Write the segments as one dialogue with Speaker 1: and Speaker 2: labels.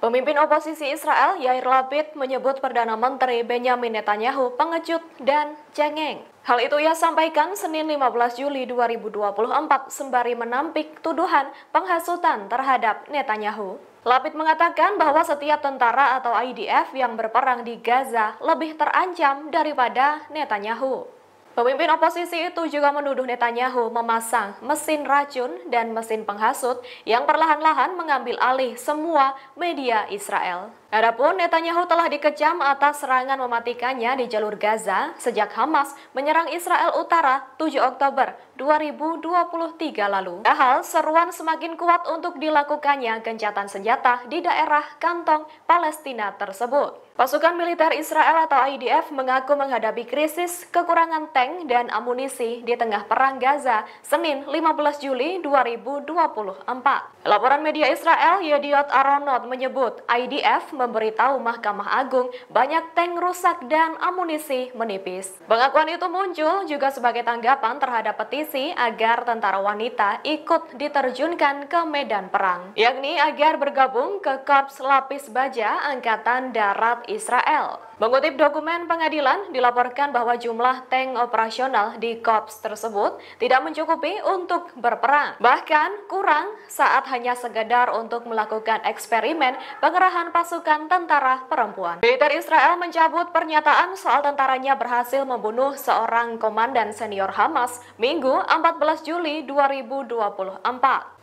Speaker 1: Pemimpin oposisi Israel Yair Lapid menyebut Perdana Menteri Benjamin Netanyahu pengecut dan cengeng. Hal itu ia sampaikan Senin 15 Juli 2024 sembari menampik tuduhan penghasutan terhadap Netanyahu. Lapid mengatakan bahwa setiap tentara atau IDF yang berperang di Gaza lebih terancam daripada Netanyahu. Pemimpin oposisi itu juga menuduh Netanyahu memasang mesin racun dan mesin penghasut yang perlahan-lahan mengambil alih semua media Israel. Adapun Netanyahu telah dikecam atas serangan mematikannya di jalur Gaza sejak Hamas menyerang Israel Utara 7 Oktober 2023 lalu. Padahal seruan semakin kuat untuk dilakukannya gencatan senjata di daerah kantong Palestina tersebut. Pasukan militer Israel atau IDF mengaku menghadapi krisis kekurangan tank dan amunisi di tengah perang Gaza Senin 15 Juli 2024. Laporan media Israel Yediot Aronot menyebut IDF memberitahu Mahkamah Agung banyak tank rusak dan amunisi menipis. Pengakuan itu muncul juga sebagai tanggapan terhadap petisi agar tentara wanita ikut diterjunkan ke medan perang, yakni agar bergabung ke Korps Lapis Baja Angkatan Darat Israel. Mengutip dokumen pengadilan, dilaporkan bahwa jumlah tank operasional di Korps tersebut tidak mencukupi untuk berperang. Bahkan kurang saat hanya sekedar untuk melakukan eksperimen pengerahan pasukan pasukan tentara perempuan. Militer Israel mencabut pernyataan soal tentaranya berhasil membunuh seorang komandan senior Hamas Minggu 14 Juli 2024.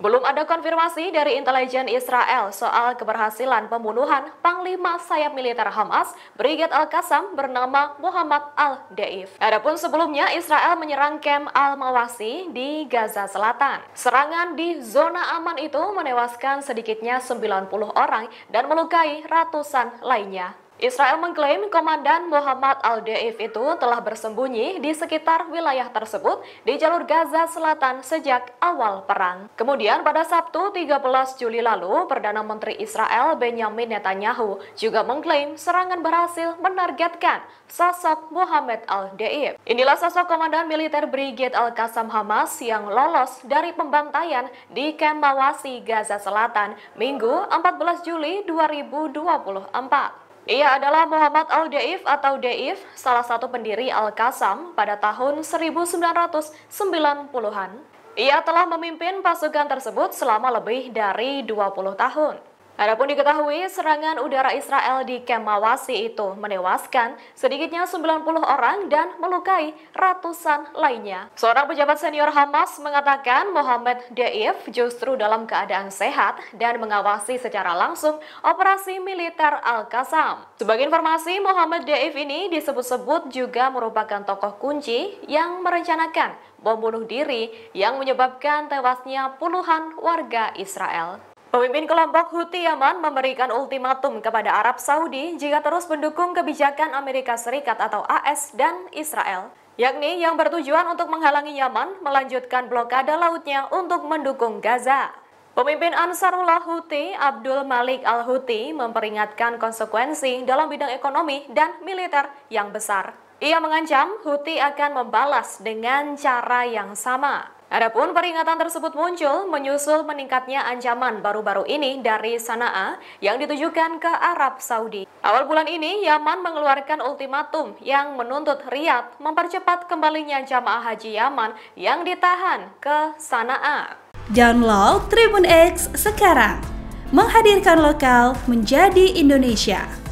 Speaker 1: Belum ada konfirmasi dari intelijen Israel soal keberhasilan pembunuhan Panglima Sayap Militer Hamas Brigad Al-Qassam bernama Muhammad Al-Daif. Adapun sebelumnya, Israel menyerang kem Al-Mawasi di Gaza Selatan. Serangan di zona aman itu menewaskan sedikitnya 90 orang dan melukai ratusan lainnya. Israel mengklaim Komandan Muhammad Al-Daif itu telah bersembunyi di sekitar wilayah tersebut di jalur Gaza Selatan sejak awal perang. Kemudian pada Sabtu 13 Juli lalu, Perdana Menteri Israel Benjamin Netanyahu juga mengklaim serangan berhasil menargetkan sosok Muhammad Al-Daif. Inilah sosok Komandan Militer Brigade Al-Qassam Hamas yang lolos dari pembantaian di Kemawasi, Gaza Selatan, Minggu 14 Juli 2024. Ia adalah Muhammad Al-Daif atau Daif, salah satu pendiri Al-Qasam pada tahun 1990-an. Ia telah memimpin pasukan tersebut selama lebih dari 20 tahun. Adapun diketahui, serangan udara Israel di Kemawasi itu menewaskan sedikitnya 90 orang dan melukai ratusan lainnya. Seorang pejabat senior Hamas mengatakan Mohamed Deif justru dalam keadaan sehat dan mengawasi secara langsung operasi militer Al-Qassam. Sebagai informasi, Muhammad Deif ini disebut-sebut juga merupakan tokoh kunci yang merencanakan bom bunuh diri yang menyebabkan tewasnya puluhan warga Israel. Pemimpin kelompok Houthi Yaman memberikan ultimatum kepada Arab Saudi jika terus mendukung kebijakan Amerika Serikat atau AS dan Israel, yakni yang bertujuan untuk menghalangi Yaman melanjutkan blokade lautnya untuk mendukung Gaza. Pemimpin Ansarullah Houthi Abdul Malik Al-Houthi memperingatkan konsekuensi dalam bidang ekonomi dan militer yang besar. Ia mengancam Houthi akan membalas dengan cara yang sama. Adapun peringatan tersebut muncul menyusul meningkatnya ancaman baru-baru ini dari Sana'a yang ditujukan ke Arab Saudi. Awal bulan ini, Yaman mengeluarkan ultimatum yang menuntut Riyadh mempercepat kembalinya jamaah haji Yaman yang ditahan ke Sana'a. Download Tribun X sekarang, menghadirkan lokal menjadi Indonesia.